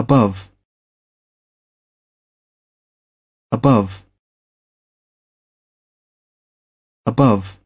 above above above